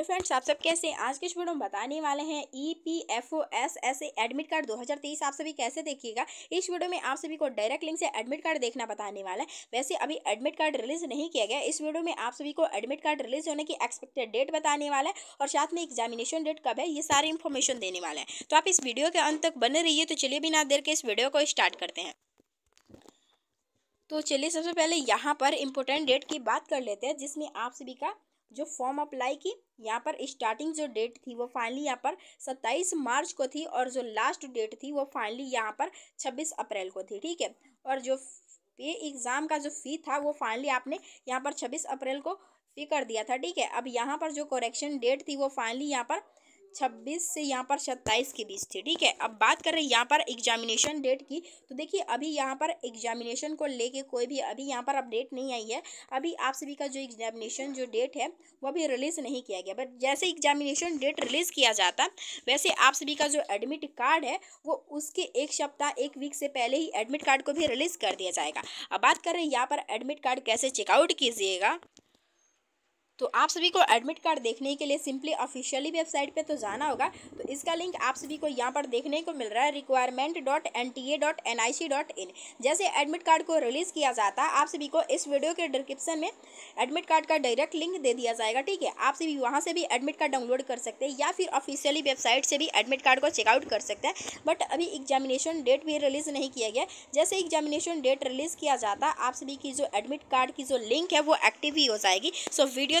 hello friends आप सब कैसे हैं आज के इस वीडियो में बताने वाले हैं E P F O S S admit card 2023 आप सभी कैसे देखिएगा इस वीडियो में आप सभी को डायरेक्ट लिंक से एडमिट कार्ड देखना बताने वाला है वैसे अभी एडमिट कार्ड रिलीज नहीं किया गया इस वीडियो में आप सभी को एडमिट कार्ड रिलीज होने की एक्सपेक्टेड डेट बताने वाला है और साथ में एग्जामिनेशन डेट कब है ये सारी इन्फॉर्मेशन देने वाला है तो आप इस वीडियो के अंत तक बने रहिए तो चलिए बिना देर के इस वीडियो को स्टार्ट करते हैं तो चलिए सबसे पहले यहाँ पर इम्पोर्टेंट डेट की बात कर लेते हैं जिसमें आप सभी का जो फॉर्म अप्लाई की यहाँ पर स्टार्टिंग जो डेट थी वो फाइनली यहाँ पर सत्ताईस मार्च को थी और जो लास्ट डेट थी वो फाइनली यहाँ पर छब्बीस अप्रैल को थी ठीक है और जो पे एग्ज़ाम का जो फ़ी था वो फाइनली आपने यहाँ पर छब्बीस अप्रैल को पे कर दिया था ठीक है अब यहाँ पर जो करेक्शन डेट थी वो फाइनली यहाँ पर छब्बीस से यहाँ पर सत्ताईस के बीच थी ठीक है अब बात कर रहे हैं यहाँ पर एग्जामिनेशन डेट की तो देखिए अभी यहाँ पर एग्जामिनेशन को लेके कोई भी अभी यहाँ पर अपडेट नहीं आई है अभी आप सभी का जो एग्जामिनेशन जो डेट है वो अभी रिलीज़ नहीं किया गया बट जैसे एग्जामिनेशन डेट रिलीज़ किया जाता वैसे आप सभी का जो एडमिट कार्ड है वो उसके एक सप्ताह एक वीक से पहले ही एडमिट कार्ड को भी रिलीज़ कर दिया जाएगा अब बात कर रहे हैं यहाँ पर एडमिट कार्ड कैसे चेकआउट कीजिएगा तो आप सभी को एडमिट कार्ड देखने के लिए सिंपली ऑफिशियली वेबसाइट पे तो जाना होगा तो इसका लिंक आप सभी को यहाँ पर देखने को मिल रहा है requirement dot N T A dot N I C dot in जैसे एडमिट कार्ड को रिलीज़ किया जाता है आप सभी को इस वीडियो के डिस्क्रिप्शन में एडमिट कार्ड का डायरेक्ट लिंक दे दिया जाएगा ठीक है आप सभी वहाँ से भी एडमिट कार्ड डाउनलोड कर सकते हैं या फिर ऑफिशियली वेबसाइट से भी एडमिट कार्ड को चेकआउट कर सकते हैं बट अभी एग्जामिनेशन डेट भी रिलीज़ नहीं किया गया जैसे एग्जामिनेशन डेट रिलीज़ किया जाता आप सभी की जो एडमिट कार्ड की जो लिंक है वो एक्टिव ही हो जाएगी सो वीडियो